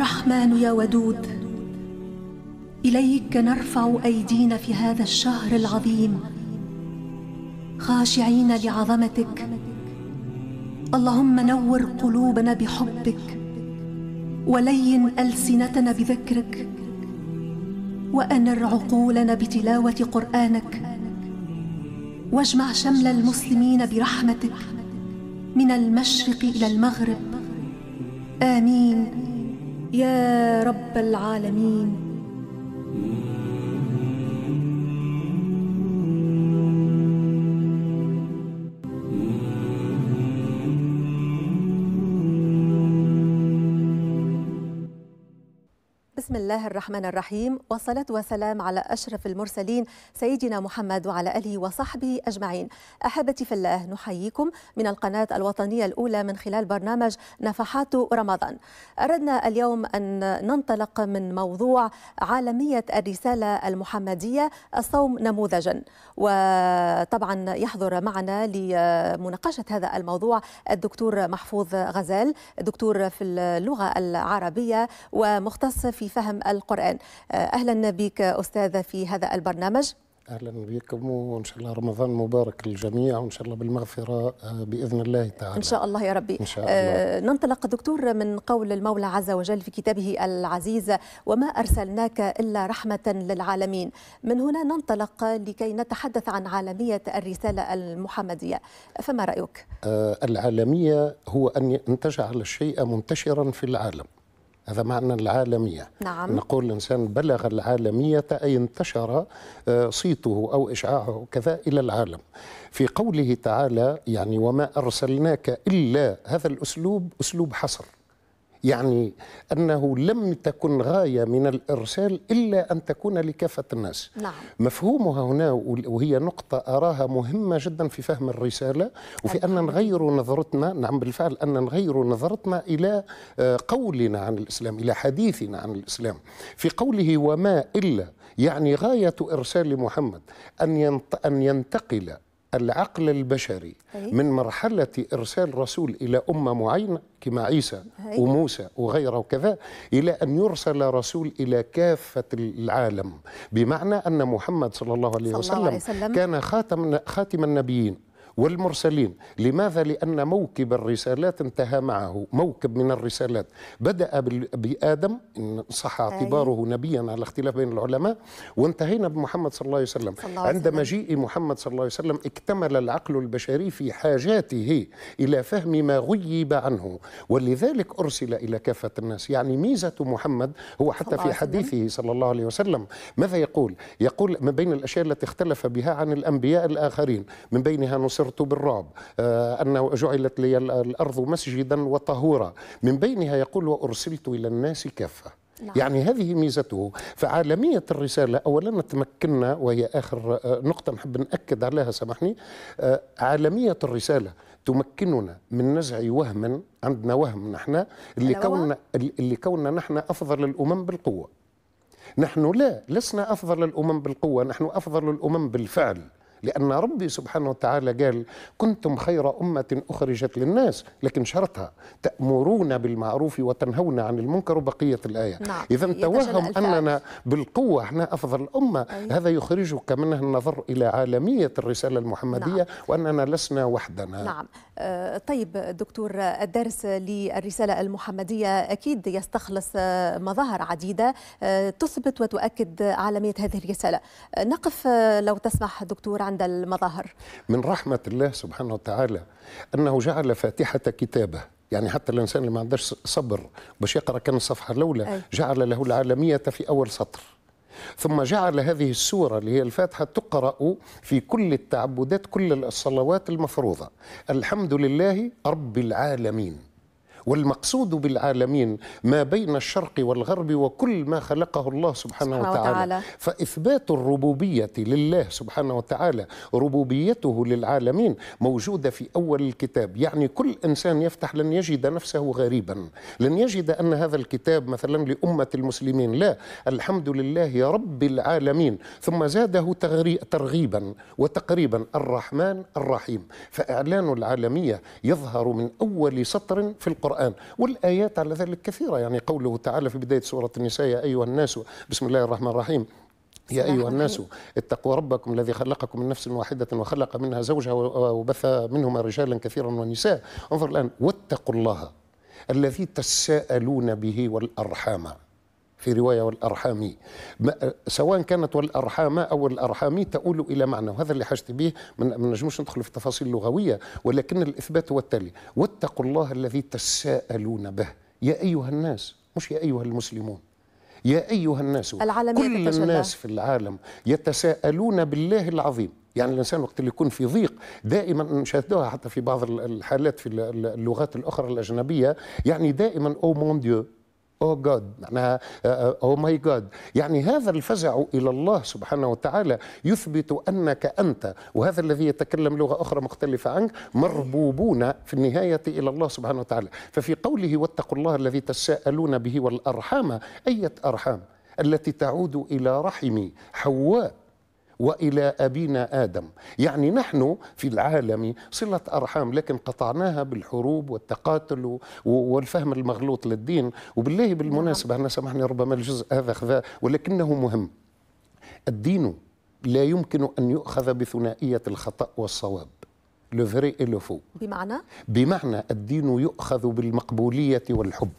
رحمن يا ودود اليك نرفع ايدينا في هذا الشهر العظيم خاشعين لعظمتك اللهم نور قلوبنا بحبك ولين السنتنا بذكرك وانر عقولنا بتلاوه قرانك واجمع شمل المسلمين برحمتك من المشرق الى المغرب امين يا رب العالمين الله الرحمن الرحيم والصلاة والسلام على أشرف المرسلين سيدنا محمد وعلى آله وصحبه أجمعين أحبتي في الله نحييكم من القناة الوطنية الأولى من خلال برنامج نفحات رمضان أردنا اليوم أن ننطلق من موضوع عالمية الرسالة المحمدية الصوم نموذجا وطبعا يحضر معنا لمناقشة هذا الموضوع الدكتور محفوظ غزال دكتور في اللغة العربية ومختص في فهم القرآن آه، أهلا بك أستاذة في هذا البرنامج اهلا بكم وان شاء الله رمضان مبارك للجميع وان شاء الله بالمغفره آه، باذن الله تعالى. ان شاء الله يا ربي. إن شاء الله. آه ننطلق دكتور من قول المولى عز وجل في كتابه العزيز وما ارسلناك الا رحمه للعالمين. من هنا ننطلق لكي نتحدث عن عالميه الرساله المحمديه. فما رايك؟ آه العالميه هو ان ان تجعل الشيء منتشرا في العالم. هذا معنى العالمية نعم. نقول الإنسان بلغ العالمية أي انتشر آه، صيته أو إشعاعه كذا إلى العالم في قوله تعالى يعني وما أرسلناك إلا هذا الأسلوب أسلوب حصر يعني أنه لم تكن غاية من الإرسال إلا أن تكون لكافة الناس نعم. مفهومها هنا وهي نقطة أراها مهمة جدا في فهم الرسالة وفي أيوة. أن نغير نظرتنا نعم بالفعل أن نغير نظرتنا إلى آه، قولنا عن الإسلام إلى حديثنا عن الإسلام في قوله وما إلا يعني غاية إرسال محمد أن أن ينتقل العقل البشري من مرحلة إرسال رسول إلى أمة معينة كما عيسى وموسى وغيره وكذا إلى أن يرسل رسول إلى كافة العالم بمعنى أن محمد صلى الله عليه, وسلم, الله عليه وسلم كان خاتم, خاتم النبيين والمرسلين لماذا لأن موكب الرسالات انتهى معه موكب من الرسالات بدأ بآدم إن صح اعتباره نبيا على اختلاف بين العلماء وانتهينا بمحمد صلى الله عليه وسلم عند مجيء محمد صلى الله عليه وسلم اكتمل العقل البشري في حاجاته إلى فهم ما غيب عنه ولذلك أرسل إلى كافة الناس يعني ميزة محمد هو حتى في حديثه صلى الله عليه وسلم ماذا يقول؟ يقول ما بين الأشياء التي اختلف بها عن الأنبياء الآخرين من بينها نصر فشعرت بالرعب آه، أنه جعلت لي الأرض مسجدا وطهورا من بينها يقول وأرسلت إلى الناس كافة نعم. يعني هذه ميزته فعالمية الرسالة أولا تمكنا وهي آخر آه، نقطة نحب نأكد عليها سامحني آه، عالمية الرسالة تمكننا من نزع وهم عندنا وهم نحن اللي كوننا اللي كوننا نحن أفضل الأمم بالقوة نحن لا لسنا أفضل الأمم بالقوة نحن أفضل الأمم بالفعل لأن ربي سبحانه وتعالى قال كنتم خير أمة أخرجت للناس لكن شرطها تأمرون بالمعروف وتنهون عن المنكر بقية الآية نعم. إذا توهم أننا بالقوة احنا أفضل أمة أي. هذا يخرجك من النظر إلى عالمية الرسالة المحمدية نعم. وأننا لسنا وحدنا نعم آه، طيب دكتور الدرس للرسالة المحمدية أكيد يستخلص آه، مظاهر عديدة آه، تثبت وتؤكد عالمية هذه الرسالة نقف لو تسمح دكتور عند المظاهر من رحمة الله سبحانه وتعالى أنه جعل فاتحة كتابه يعني حتى الإنسان اللي ما عندهش صبر باش يقرأ كان الصفحة الأولى جعل له العالمية في أول سطر ثم جعل هذه السورة اللي هي الفاتحة تقرأ في كل التعبدات كل الصلوات المفروضة الحمد لله رب العالمين والمقصود بالعالمين ما بين الشرق والغرب وكل ما خلقه الله سبحانه, سبحانه وتعالى. وتعالى فإثبات الربوبية لله سبحانه وتعالى ربوبيته للعالمين موجودة في أول الكتاب يعني كل إنسان يفتح لن يجد نفسه غريبا لن يجد أن هذا الكتاب مثلا لأمة المسلمين لا الحمد لله يا رب العالمين ثم زاده ترغيبا وتقريبا الرحمن الرحيم فإعلان العالمية يظهر من أول سطر في القرآن القرآن والآيات على ذلك كثيرة يعني قوله تعالى في بداية سورة النساء يا أيها الناس بسم الله الرحمن الرحيم يا أيها الناس اتقوا ربكم الذي خلقكم من نفس واحدة وخلق منها زوجها وبث منهما رجالا كثيرا ونساء انظر الآن واتقوا الله الذي تساءلون به والأرحام في رواية والأرحامي سواء كانت والأرحام أو الأرحامي تؤول إلى معنى وهذا اللي حاجت به ما نجموش ندخل في التفاصيل اللغوية ولكن الإثبات هو التالي واتقوا الله الذي تساءلون به يا أيها الناس مش يا أيها المسلمون يا أيها الناس كل الناس في العالم يتساءلون بالله العظيم يعني الانسان وقت اللي يكون في ضيق دائما نشاهدوها حتى في بعض الحالات في اللغات الاخرى الاجنبيه يعني دائما او مون ديو او جاد معناها او ماي جاد يعني هذا الفزع الى الله سبحانه وتعالى يثبت انك انت وهذا الذي يتكلم لغه اخرى مختلفه عنك مربوبون في النهايه الى الله سبحانه وتعالى ففي قوله واتقوا الله الذي تساءلون به والارحام ايه ارحام التي تعود الى رحم حواء والى ابينا ادم يعني نحن في العالم صله ارحام لكن قطعناها بالحروب والتقاتل والفهم المغلوط للدين وبالله بالمناسبه انا سامحني ربما الجزء هذا خذا ولكنه مهم الدين لا يمكن ان يؤخذ بثنائيه الخطا والصواب لو فري لو فو بمعنى بمعنى الدين يؤخذ بالمقبوليه والحب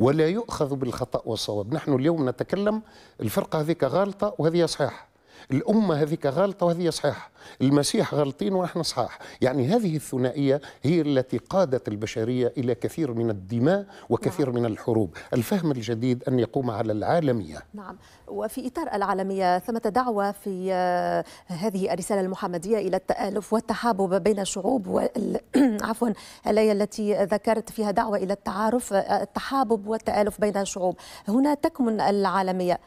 ولا يؤخذ بالخطا والصواب نحن اليوم نتكلم الفرقه هذيك غالطه وهذه صحيحه الأمة هذيك غلطة وهذه صحيحة المسيح غلطين ونحن صحاح يعني هذه الثنائية هي التي قادت البشرية إلى كثير من الدماء وكثير نعم. من الحروب الفهم الجديد أن يقوم على العالمية نعم وفي إطار العالمية ثمة دعوة في آه، هذه الرسالة المحمدية إلى التآلف والتحابب بين الشعوب وال... عفوا الآية التي ذكرت فيها دعوة إلى التعارف آه، التحابب والتآلف بين الشعوب هنا تكمن العالمية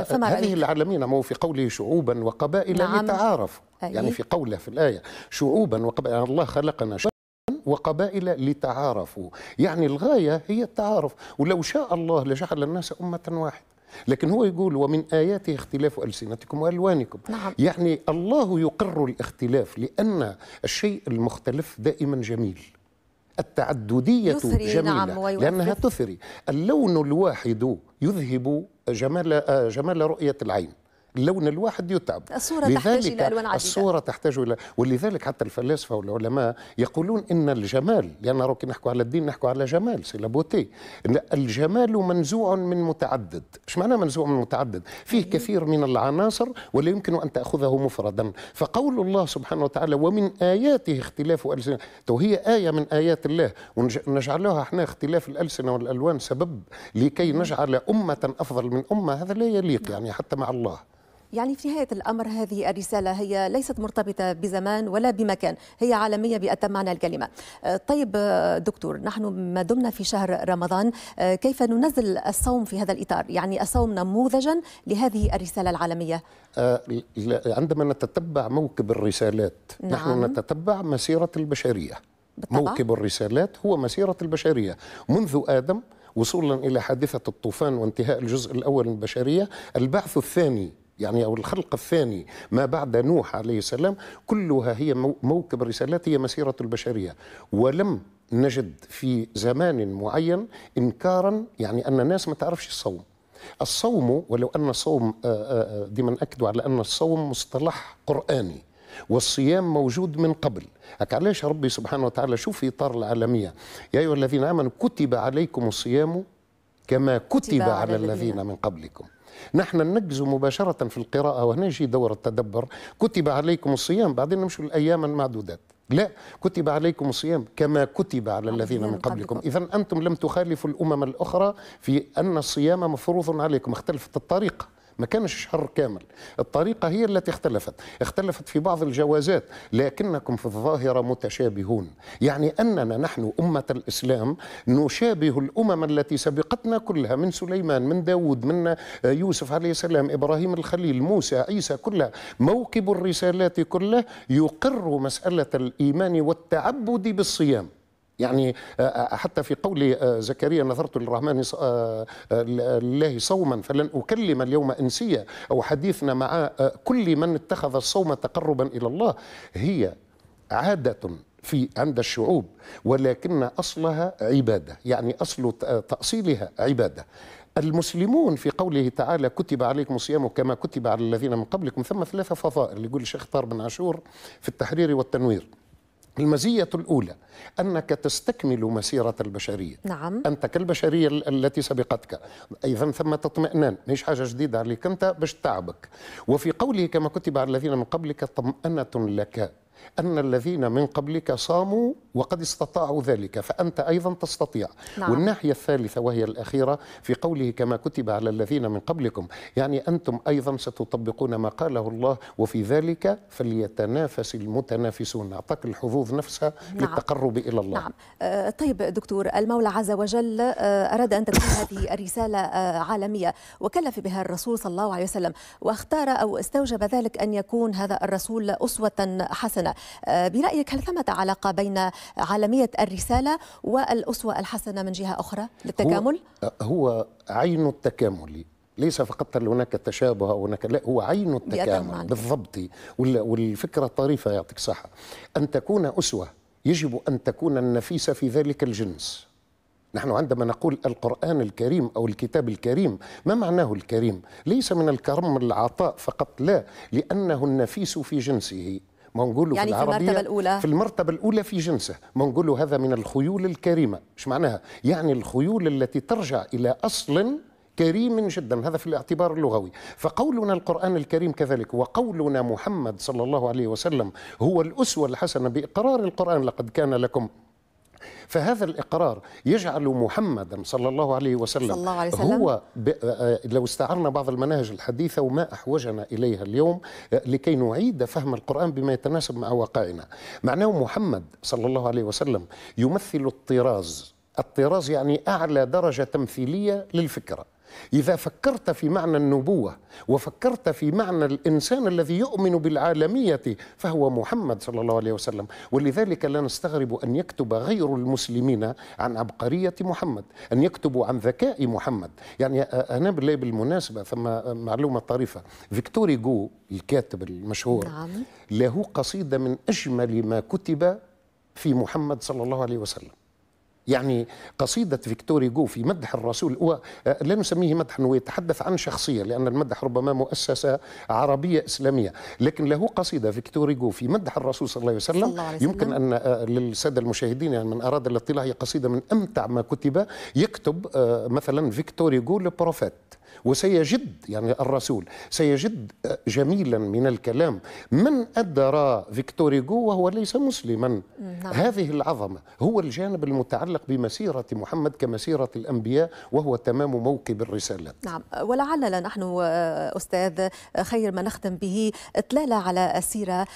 آه، فما هذه رأيك؟ العالمين مو في قوله شعوبا وقبائل نعم. لتعارفوا أيه؟ يعني في قوله في الآية شعوبا وقبائل يعني الله خلقنا شعوبا وقبائل لتعارفوا يعني الغاية هي التعارف ولو شاء الله لجعل الناس أمة واحدة لكن هو يقول ومن آياته اختلاف ألسنتكم وألوانكم نعم. يعني الله يقر الاختلاف لأن الشيء المختلف دائما جميل التعددية نعم، جميلة نعم لأنها تثري اللون الواحد يذهب جمال, جمال رؤية العين لون الواحد يتعب الصورة تحتاج إلى ألوان عديدة الصورة تحتاج إلى ولذلك حتى الفلاسفة والعلماء يقولون إن الجمال لأن يعني كي نحكو على الدين نحكو على جمال سي لابوتي الجمال منزوع من متعدد ايش معنى منزوع من متعدد فيه كثير من العناصر ولا يمكن أن تأخذه مفردا فقول الله سبحانه وتعالى ومن آياته اختلاف ألسنة تو هي آية من آيات الله ونجعلها احنا اختلاف الألسنة والألوان سبب لكي نجعل أمة أفضل من أمة هذا لا يليق يعني حتى مع الله يعني في نهاية الأمر هذه الرسالة هي ليست مرتبطة بزمان ولا بمكان هي عالمية بأتم معنى الكلمة آه، طيب آه، دكتور نحن ما دمنا في شهر رمضان آه، كيف ننزل الصوم في هذا الإطار يعني الصوم نموذجا لهذه الرسالة العالمية عندما نتتبع موكب الرسالات نعم. نحن نتتبع مسيرة البشرية بالطبع. موكب الرسالات هو مسيرة البشرية منذ آدم وصولا إلى حادثة الطوفان وانتهاء الجزء الأول من البشرية البعث الثاني يعني أو الخلق الثاني ما بعد نوح عليه السلام كلها هي موكب الرسالات هي مسيرة البشرية ولم نجد في زمان معين إنكارا يعني أن الناس ما تعرفش الصوم الصوم ولو أن الصوم ديما أكدوا على أن الصوم مصطلح قرآني والصيام موجود من قبل هك علاش ربي سبحانه وتعالى شوف في إطار العالمية يا أيها الذين آمنوا كتب عليكم الصيام كما كتب على الذين من قبلكم نحن ننجز مباشرة في القراءة وهنا يجي دور التدبر كتب عليكم الصيام بعدين نمشي الأيام معدودات لا كتب عليكم الصيام كما كتب على الذين من قبلكم إذا أنتم لم تخالفوا الأمم الأخرى في أن الصيام مفروض عليكم اختلفت الطريقة ما كانش شهر كامل الطريقة هي التي اختلفت اختلفت في بعض الجوازات لكنكم في الظاهرة متشابهون يعني أننا نحن أمة الإسلام نشابه الأمم التي سبقتنا كلها من سليمان من داود من يوسف عليه السلام إبراهيم الخليل موسى عيسى كلها موكب الرسالات كله يقر مسألة الإيمان والتعبد بالصيام يعني آه، آه، حتى في قول آه، زكريا نظرت للرحمن الله صوما فلن أكلم اليوم إنسيا أو حديثنا مع كل من اتخذ الصوم تقربا إلى الله هي عادة في عند الشعوب ولكن أصلها عبادة يعني أصل تأصيلها عبادة المسلمون في قوله تعالى كتب عليكم الصيام كما كتب على الذين من قبلكم ثم ثلاثة فضائل يقول الشيخ طار بن عاشور في التحرير والتنوير المزية الأولى أنك تستكمل مسيرة البشرية نعم أنت كالبشرية التي سبقتك أيضا ثم تطمئنان مش حاجة جديدة عليك أنت باش تعبك وفي قوله كما كتب على الذين من قبلك طمأنة لك أن الذين من قبلك صاموا وقد استطاعوا ذلك فأنت أيضا تستطيع نعم. والناحية الثالثة وهي الأخيرة في قوله كما كتب على الذين من قبلكم يعني أنتم أيضا ستطبقون ما قاله الله وفي ذلك فليتنافس المتنافسون أعطاك الحظوظ نفسها نعم. للتقرب إلى الله نعم. آه طيب دكتور المولى عز وجل آه أراد أن تكون هذه الرسالة آه عالمية وكلف بها الرسول صلى الله عليه وسلم واختار أو استوجب ذلك أن يكون هذا الرسول أسوة حسنة الحسنة آه، برأيك هل ثمة علاقة بين عالمية الرسالة والأسوة الحسنة من جهة أخرى للتكامل؟ هو, آه، هو عين التكامل ليس فقط هل هناك تشابه او هناك لا هو عين التكامل بالضبط والفكره الطريفه يعطيك صحه ان تكون اسوه يجب ان تكون النفيسه في ذلك الجنس نحن عندما نقول القرآن الكريم أو الكتاب الكريم ما معناه الكريم؟ ليس من الكرم العطاء فقط لا لأنه النفيس في جنسه منغولو يعني في العربية في المرتبة الأولى في المرتبة الأولى في جنسه له هذا من الخيول الكريمة إيش معناها؟ يعني الخيول التي ترجع إلى أصل كريم جدا هذا في الاعتبار اللغوي فقولنا القرآن الكريم كذلك وقولنا محمد صلى الله عليه وسلم هو الأسوة الحسنة بإقرار القرآن لقد كان لكم فهذا الإقرار يجعل محمدا صلى الله عليه وسلم, صلى الله عليه وسلم. هو آه، آه، لو استعرنا بعض المناهج الحديثة وما أحوجنا إليها اليوم آه، لكي نعيد فهم القرآن بما يتناسب مع واقعنا معناه محمد صلى الله عليه وسلم يمثل الطراز الطراز يعني أعلى درجة تمثيلية للفكرة إذا فكرت في معنى النبوة وفكرت في معنى الإنسان الذي يؤمن بالعالمية فهو محمد صلى الله عليه وسلم ولذلك لا نستغرب أن يكتب غير المسلمين عن عبقرية محمد أن يكتبوا عن ذكاء محمد يعني أنا بالله بالمناسبة ثم معلومة طريفة فيكتور جو الكاتب المشهور نعم. له قصيدة من أجمل ما كتب في محمد صلى الله عليه وسلم يعني قصيدة فيكتور هيجو في مدح الرسول هو آه، لا نسميه مدحا هو يتحدث عن شخصية لأن المدح ربما مؤسسة عربية إسلامية لكن له قصيدة فيكتور هيجو في مدح الرسول صلى الله عليه وسلم, يمكن أن آه، للسادة المشاهدين يعني من أراد الاطلاع هي قصيدة من أمتع ما كتب يكتب آه، مثلا فيكتور هيجو لبروفيت وسيجد يعني الرسول سيجد آه، جميلا من الكلام من أدرى فيكتور هيغو وهو ليس مسلما نعم. هذه العظمة هو الجانب المتعلق بمسيرة محمد كمسيرة الأنبياء وهو تمام موكب الرسالة نعم ولعلنا نحن آه، أستاذ آه، خير ما نختم به إطلالة على السيرة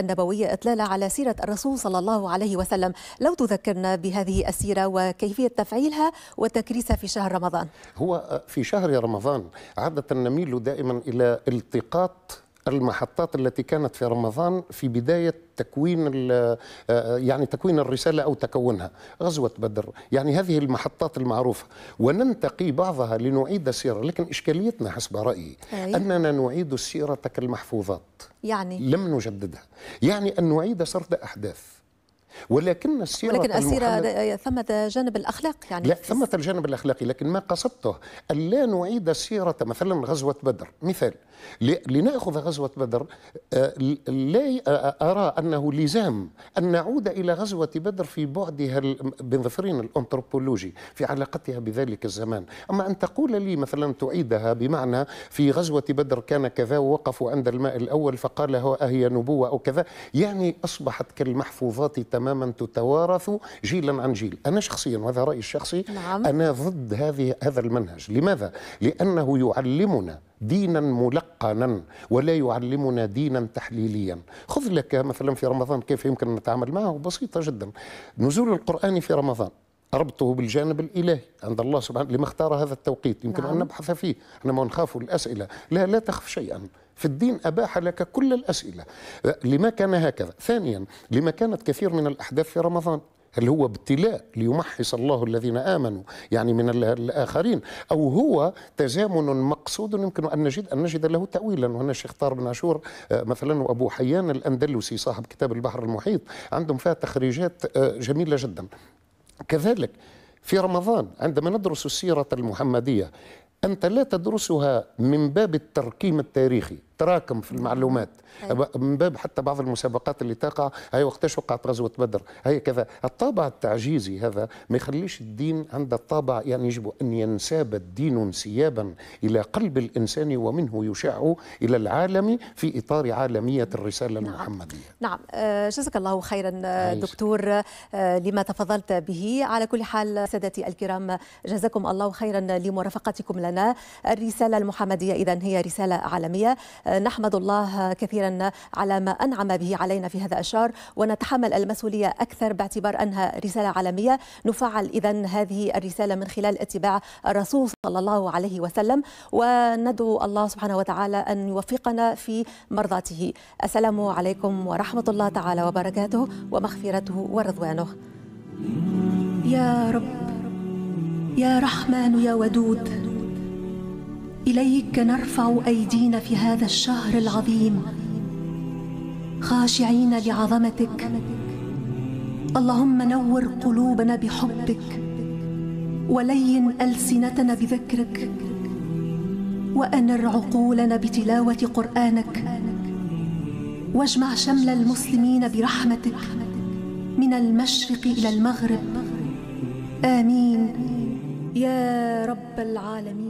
النبوية إطلالة على سيرة الرسول صلى الله عليه وسلم لو تذكرنا بهذه السيرة وكيفية تفعيلها وتكريسها في شهر رمضان هو في شهر رمضان عادة نميل دائما إلى التقاط المحطات التي كانت في رمضان في بداية تكوين آه، آه، يعني تكوين الرسالة أو تكونها غزوة بدر يعني هذه المحطات المعروفة وننتقي بعضها لنعيد السيرة لكن إشكاليتنا حسب رأيي أي. أننا نعيد السيرة كالمحفوظات يعني لم نجددها يعني أن نعيد سرد أحداث ولكن السيرة ولكن السيرة آه، ثمة جانب الأخلاق يعني لا ثمة الجانب الأخلاقي لكن ما قصدته أن لا نعيد السيرة مثلا غزوة بدر مثال لنأخذ غزوة بدر آه، لا آه، أرى أنه لزام أن نعود إلى غزوة بدر في بعدها بنظفرين الأنثروبولوجي في علاقتها بذلك الزمان أما أن تقول لي مثلا تعيدها بمعنى في غزوة بدر كان كذا ووقفوا عند الماء الأول فقال هو أهي نبوة أو كذا يعني أصبحت كالمحفوظات تماما تماما تتوارث جيلا عن جيل أنا شخصيا وهذا رأيي الشخصي نعم. أنا ضد هذه هذا المنهج لماذا؟ لأنه يعلمنا دينا ملقنا ولا يعلمنا دينا تحليليا خذ لك مثلا في رمضان كيف يمكن أن نتعامل معه بسيطة جدا نزول القرآن في رمضان ربطه بالجانب الالهي عند الله سبحانه لما اختار هذا التوقيت يمكن نعم. ان نبحث فيه احنا ما نخاف الاسئله لا لا تخف شيئا في الدين أباح لك كل الأسئلة لما كان هكذا ثانيا لما كانت كثير من الأحداث في رمضان هل هو ابتلاء ليمحص الله الذين امنوا يعني من الاخرين او هو تزامن مقصود يمكن ان نجد ان نجد له تاويلا وهنا الشيخ طار بن عاشور آه، مثلا وابو حيان الاندلسي صاحب كتاب البحر المحيط عندهم فيها تخريجات آه، جميله جدا كذلك في رمضان عندما ندرس السيره المحمديه انت لا تدرسها من باب التركيم التاريخي تراكم في نعم. المعلومات من باب حتى بعض المسابقات اللي تقع هي وقتاش وقعت غزوه بدر هي كذا الطابع التعجيزي هذا ما يخليش الدين عند الطابع يعني يجب ان ينساب الدين انسيابا الى قلب الانسان ومنه يشع الى العالم في اطار عالميه الرساله نعم. المحمديه نعم آه، جزاك الله خيرا آه، عايز. دكتور آه، لما تفضلت به على كل حال سادتي الكرام جزاكم الله خيرا لمرافقتكم لنا الرساله المحمديه اذا هي رساله عالميه نحمد الله كثيرا على ما أنعم به علينا في هذا الشهر ونتحمل المسؤولية أكثر باعتبار أنها رسالة عالمية نفعل إذا هذه الرسالة من خلال اتباع الرسول صلى الله عليه وسلم وندعو الله سبحانه وتعالى أن يوفقنا في مرضاته السلام عليكم ورحمة الله تعالى وبركاته ومغفرته ورضوانه يا رب يا رحمن يا ودود اليك نرفع ايدينا في هذا الشهر العظيم خاشعين لعظمتك اللهم نور قلوبنا بحبك ولين السنتنا بذكرك وانر عقولنا بتلاوه قرانك واجمع شمل المسلمين برحمتك من المشرق الى المغرب امين يا رب العالمين